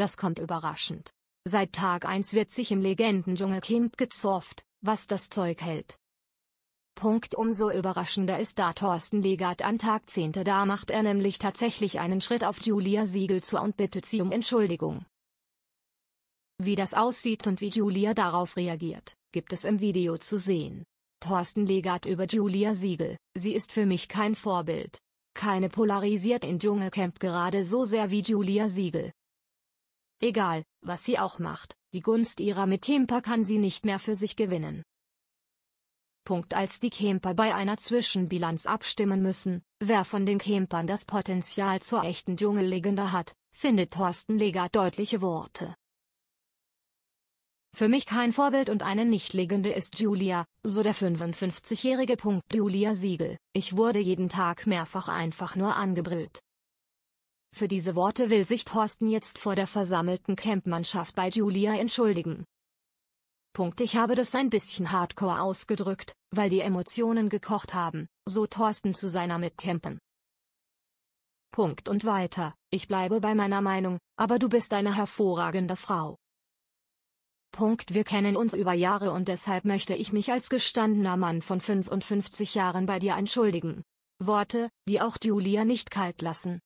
Das kommt überraschend. Seit Tag 1 wird sich im Legendendschungel Camp gezorft, was das Zeug hält. Punkt umso überraschender ist da Thorsten Legat an Tag 10. Da macht er nämlich tatsächlich einen Schritt auf Julia Siegel zu und bittet sie um Entschuldigung. Wie das aussieht und wie Julia darauf reagiert, gibt es im Video zu sehen. Thorsten Legat über Julia Siegel, sie ist für mich kein Vorbild. Keine polarisiert in Dschungelcamp gerade so sehr wie Julia Siegel, Egal, was sie auch macht, die Gunst ihrer Mitkämper kann sie nicht mehr für sich gewinnen. Punkt als die Kämper bei einer Zwischenbilanz abstimmen müssen, wer von den Kämpern das Potenzial zur echten Dschungellegende hat, findet Thorsten Leger deutliche Worte. Für mich kein Vorbild und eine Nichtlegende ist Julia, so der 55-jährige Punkt Julia Siegel. Ich wurde jeden Tag mehrfach einfach nur angebrüllt. Für diese Worte will sich Thorsten jetzt vor der versammelten Campmannschaft bei Julia entschuldigen. Punkt ich habe das ein bisschen hardcore ausgedrückt, weil die Emotionen gekocht haben, so Thorsten zu seiner Mitcampen. Punkt und weiter, ich bleibe bei meiner Meinung, aber du bist eine hervorragende Frau. Punkt wir kennen uns über Jahre und deshalb möchte ich mich als gestandener Mann von 55 Jahren bei dir entschuldigen. Worte, die auch Julia nicht kalt lassen.